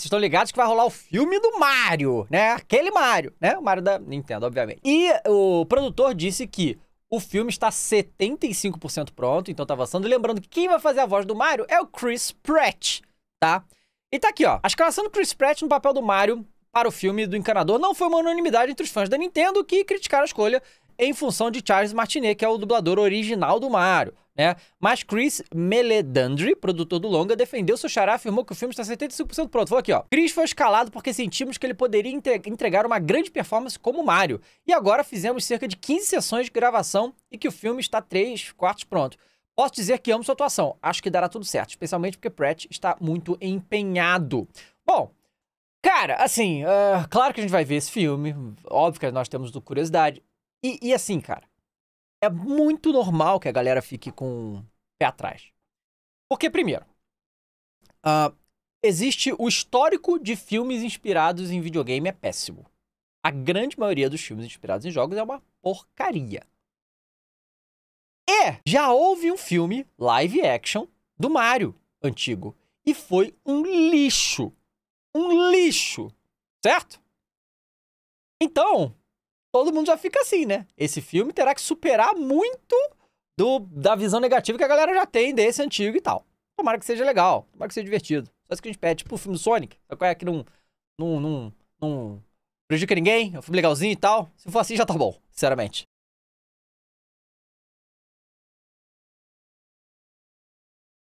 Vocês estão ligados que vai rolar o filme do Mario, né? Aquele Mario, né? O Mario da Nintendo, obviamente. E o produtor disse que o filme está 75% pronto, então tá avançando. E lembrando que quem vai fazer a voz do Mario é o Chris Pratt, tá? E tá aqui, ó. A escalação do Chris Pratt no papel do Mario para o filme do Encanador não foi uma unanimidade entre os fãs da Nintendo que criticaram a escolha em função de Charles Martinet, que é o dublador original do Mario né? Mas Chris Meledandri, produtor do longa, defendeu seu xará, afirmou que o filme está 75% pronto. Vou aqui, ó. Chris foi escalado porque sentimos que ele poderia entregar uma grande performance como Mario. E agora fizemos cerca de 15 sessões de gravação e que o filme está 3 quartos pronto. Posso dizer que amo sua atuação. Acho que dará tudo certo, especialmente porque Pratt está muito empenhado. Bom, cara, assim, uh, claro que a gente vai ver esse filme. Óbvio que nós temos curiosidade. E, e assim, cara, é muito normal que a galera fique com o pé atrás. Porque, primeiro, uh, existe o histórico de filmes inspirados em videogame é péssimo. A grande maioria dos filmes inspirados em jogos é uma porcaria. É, já houve um filme live action do Mario antigo e foi um lixo. Um lixo, certo? Então, todo mundo já fica assim, né? Esse filme terá que superar muito do, da visão negativa que a galera já tem desse antigo e tal. Tomara que seja legal, tomara que seja divertido. Só isso que a gente pede, tipo o filme do Sonic, é que não, não, não, não prejudica ninguém, é um filme legalzinho e tal. Se for assim, já tá bom, sinceramente.